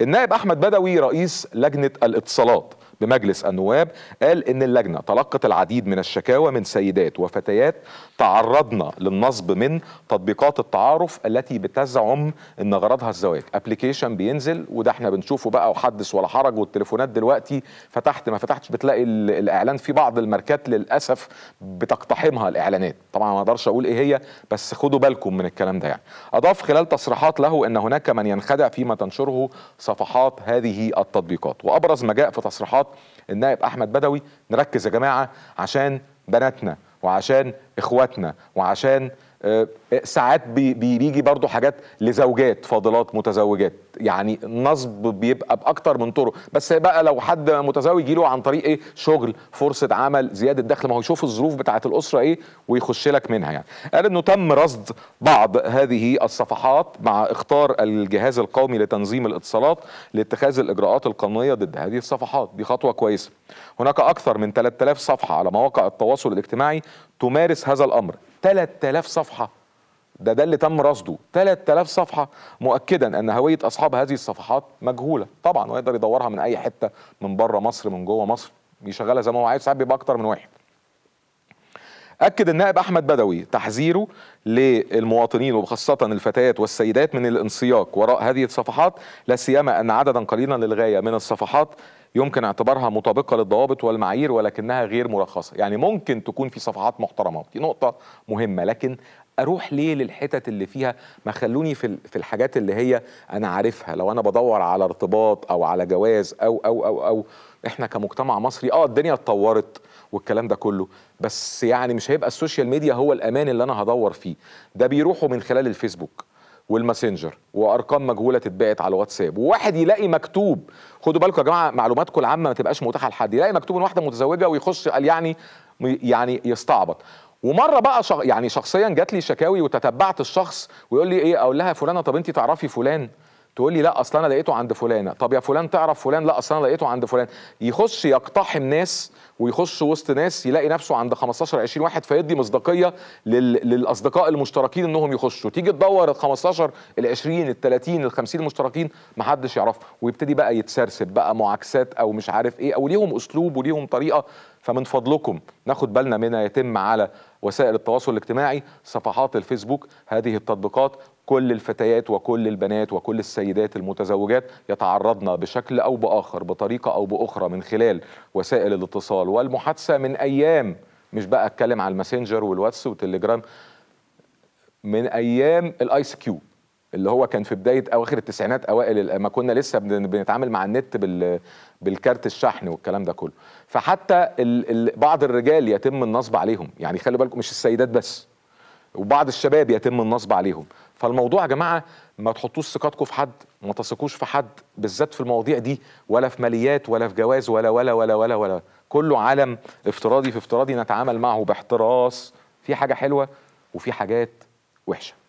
النائب احمد بدوي رئيس لجنه الاتصالات بمجلس النواب قال ان اللجنه تلقت العديد من الشكاوى من سيدات وفتيات تعرضن للنصب من تطبيقات التعارف التي بتزعم ان غرضها الزواج ابلكيشن بينزل وده احنا بنشوفه بقى وحدث ولا حرج والتليفونات دلوقتي فتحت ما فتحتش بتلاقي الاعلان في بعض الماركات للاسف بتقتحمها الاعلانات طبعا ما اقدرش اقول ايه هي بس خدوا بالكم من الكلام ده يعني اضاف خلال تصريحات له ان هناك من ينخدع فيما تنشره صفحات هذه التطبيقات وابرز ما جاء في تصريحات النائب احمد بدوي نركز يا جماعه عشان بناتنا وعشان اخواتنا وعشان آه، ساعات بيجي برضو حاجات لزوجات فاضلات متزوجات يعني نصب بيبقى باكتر من طرق بس بقى لو حد متزوج يجي له عن طريق ايه شغل فرصه عمل زياده دخل ما هو يشوف الظروف بتاعه الاسره ايه ويخش لك منها يعني قال انه تم رصد بعض هذه الصفحات مع اختار الجهاز القومي لتنظيم الاتصالات لاتخاذ الاجراءات القانونيه ضد هذه الصفحات دي خطوه كويسه هناك اكثر من 3000 صفحه على مواقع التواصل الاجتماعي تمارس هذا الامر 3000 صفحه ده ده اللي تم رصده 3000 صفحه مؤكدا ان هويه اصحاب هذه الصفحات مجهوله طبعا ويقدر يدورها من اي حته من بره مصر من جوه مصر يشغلها زي ما هو عايز ساعات بيبقى اكتر من واحد أكد النائب أحمد بدوي تحذيره للمواطنين وخاصة الفتيات والسيدات من الانسياق وراء هذه الصفحات لا سيما أن عددا قليلا للغاية من الصفحات يمكن اعتبارها مطابقة للضوابط والمعايير ولكنها غير مرخصة يعني ممكن تكون في صفحات محترمة دي نقطة مهمة لكن اروح ليه للحتت اللي فيها ما خلوني في في الحاجات اللي هي انا عارفها لو انا بدور على ارتباط او على جواز او او او او احنا كمجتمع مصري اه الدنيا اتطورت والكلام ده كله بس يعني مش هيبقى السوشيال ميديا هو الامان اللي انا هدور فيه ده بيروحوا من خلال الفيسبوك والماسنجر وارقام مجهوله تتباعت على الواتساب وواحد يلاقي مكتوب خدوا بالكم يا جماعه معلوماتكم العامه ما تبقاش متاحه لحد يلاقي مكتوب ان واحده متزوجه ويخش قال يعني يعني يستعبط ومره بقى شغ... يعني شخصيا جات لي شكاوي وتتبعت الشخص ويقول لي ايه اقول لها فلانه طب انت تعرفي فلان تقول لي لا اصل انا لقيته عند فلانه طب يا فلان تعرف فلان لا اصل انا لقيته عند فلان يخش يقتحم ناس ويخش وسط ناس يلاقي نفسه عند 15 20 واحد فيدي مصداقيه للاصدقاء المشتركين انهم يخشوا تيجي تدور ال 15 ال 20 ال 30 ال 50 المشتركين محدش يعرفه ويبتدي بقى يتسرسب بقى معاكسات او مش عارف ايه او ليهم اسلوب وليهم طريقه فمن فضلكم ناخد بالنا منها يتم على وسائل التواصل الاجتماعي صفحات الفيسبوك هذه التطبيقات كل الفتيات وكل البنات وكل السيدات المتزوجات يتعرضن بشكل او باخر بطريقه او باخرى من خلال وسائل الاتصال والمحادثه من ايام مش بقى اتكلم على الماسنجر والواتس والتليجرام من ايام الايس كيو اللي هو كان في بدايه اواخر التسعينات اوائل ما كنا لسه بنتعامل مع النت بال بالكارت الشحن والكلام ده كله فحتى ال... ال... بعض الرجال يتم النصب عليهم يعني خلي بالكم مش السيدات بس وبعض الشباب يتم النصب عليهم فالموضوع يا جماعه ما تحطوش ثقتكم في حد ما تثقوش في حد بالذات في المواضيع دي ولا في ماليات ولا في جواز ولا ولا ولا ولا ولا كله عالم افتراضي في افتراضي نتعامل معه باحتراس في حاجه حلوه وفي حاجات وحشه